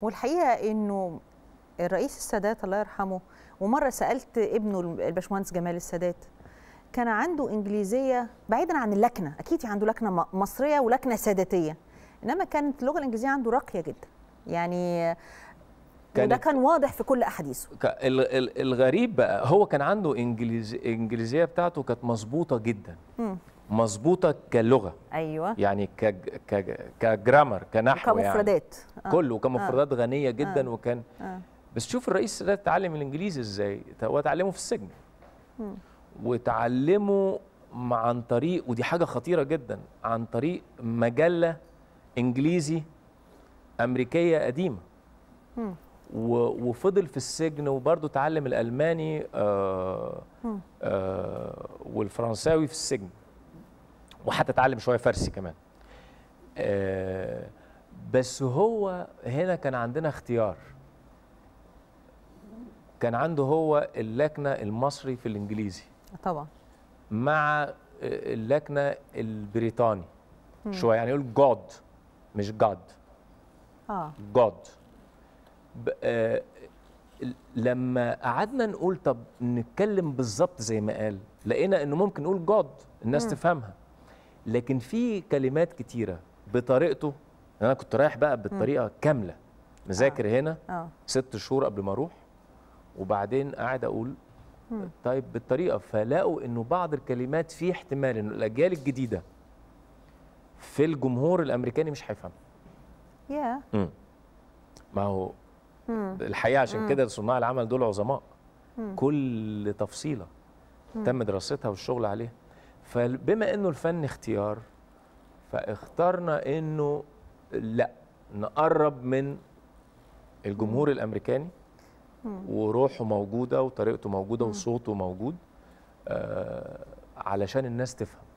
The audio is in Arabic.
والحقيقه انه الرئيس السادات الله يرحمه ومره سالت ابنه الباشمهندس جمال السادات كان عنده انجليزيه بعيدا عن اللكنه اكيد عنده لكنه مصريه ولكنه ساداتيه انما كانت اللغه الانجليزيه عنده راقيه جدا يعني وده كان واضح في كل احاديثه الغريب بقى هو كان عنده انجليزيه انجليزيه بتاعته كانت مظبوطه جدا م. مظبوطه كلغه ايوه يعني كج... كج... كجرامر كنحو يعني. كمفردات يعني. آه. كله كمفردات آه. غنيه جدا آه. وكان آه. بس شوف الرئيس ده اتعلم الانجليزي ازاي هو اتعلمه في السجن م. وتعلمه عن طريق ودي حاجه خطيره جدا عن طريق مجله انجليزي امريكيه قديمه م. وفضل في السجن وبرضه اتعلم الالماني آه آه والفرنساوي في السجن وحتى اتعلم شويه فارسي كمان آه، بس هو هنا كان عندنا اختيار كان عنده هو اللكنه المصري في الانجليزي طبعا مع اللكنه البريطاني شويه يعني يقول جود مش جاد اه جود آه، لما قعدنا نقول طب نتكلم بالظبط زي ما قال لقينا انه ممكن نقول جود الناس مم. تفهمها لكن في كلمات كتيره بطريقته يعني انا كنت رايح بقى بالطريقه م. كامله مذاكر آه. هنا آه. ست شهور قبل ما اروح وبعدين قاعد اقول طيب بالطريقه فلاقوا انه بعض الكلمات في احتمال انه الاجيال الجديده في الجمهور الامريكاني مش هيفهم يا yeah. ما هو مم. الحقيقه عشان كده صناع العمل دول عظماء مم. كل تفصيله مم. تم دراستها والشغل عليها فبما انه الفن اختيار فاخترنا انه لا نقرب من الجمهور الامريكاني وروحه موجوده وطريقته موجوده وصوته موجود آه، علشان الناس تفهم